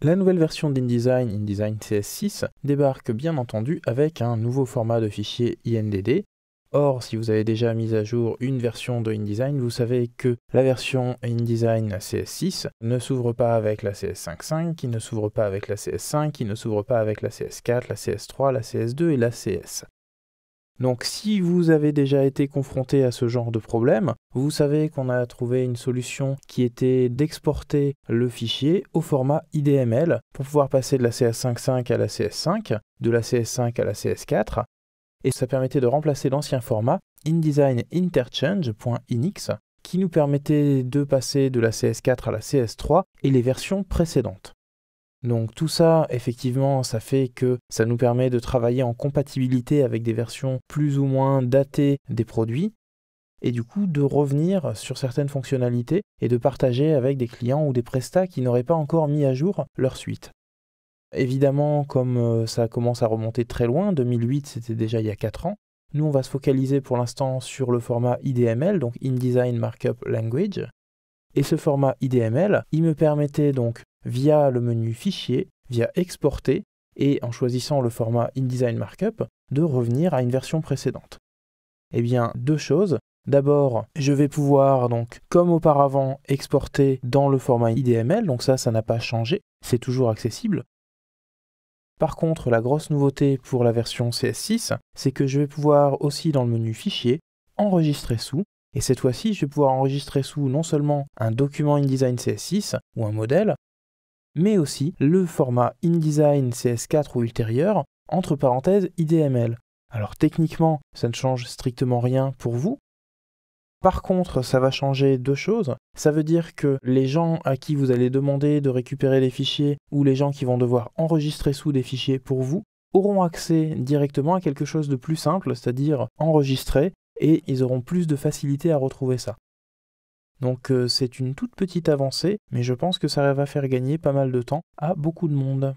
La nouvelle version d'InDesign, InDesign CS6, débarque bien entendu avec un nouveau format de fichier INDD. Or, si vous avez déjà mis à jour une version de InDesign, vous savez que la version InDesign CS6 ne s'ouvre pas avec la CS5.5, qui ne s'ouvre pas avec la CS5, qui ne s'ouvre pas avec la CS4, la CS3, la CS2 et la CS. Donc si vous avez déjà été confronté à ce genre de problème, vous savez qu'on a trouvé une solution qui était d'exporter le fichier au format IDML pour pouvoir passer de la CS55 à la CS5, de la CS5 à la CS4, et ça permettait de remplacer l'ancien format InDesign qui nous permettait de passer de la CS4 à la CS3 et les versions précédentes. Donc tout ça, effectivement, ça fait que ça nous permet de travailler en compatibilité avec des versions plus ou moins datées des produits et du coup de revenir sur certaines fonctionnalités et de partager avec des clients ou des prestats qui n'auraient pas encore mis à jour leur suite. Évidemment, comme euh, ça commence à remonter très loin, 2008 c'était déjà il y a 4 ans, nous on va se focaliser pour l'instant sur le format IDML, donc InDesign Markup Language. Et ce format IDML, il me permettait donc via le menu Fichier, via Exporter et en choisissant le format InDesign Markup, de revenir à une version précédente Eh bien, deux choses. D'abord, je vais pouvoir donc, comme auparavant, exporter dans le format IDML, donc ça, ça n'a pas changé, c'est toujours accessible. Par contre, la grosse nouveauté pour la version CS6, c'est que je vais pouvoir aussi dans le menu Fichier, enregistrer sous, et cette fois-ci, je vais pouvoir enregistrer sous non seulement un document InDesign CS6 ou un modèle, mais aussi le format InDesign CS4 ou ultérieur, entre parenthèses IDML. Alors techniquement, ça ne change strictement rien pour vous. Par contre, ça va changer deux choses. Ça veut dire que les gens à qui vous allez demander de récupérer les fichiers ou les gens qui vont devoir enregistrer sous des fichiers pour vous auront accès directement à quelque chose de plus simple, c'est-à-dire enregistrer, et ils auront plus de facilité à retrouver ça. Donc euh, c'est une toute petite avancée, mais je pense que ça va faire gagner pas mal de temps à beaucoup de monde.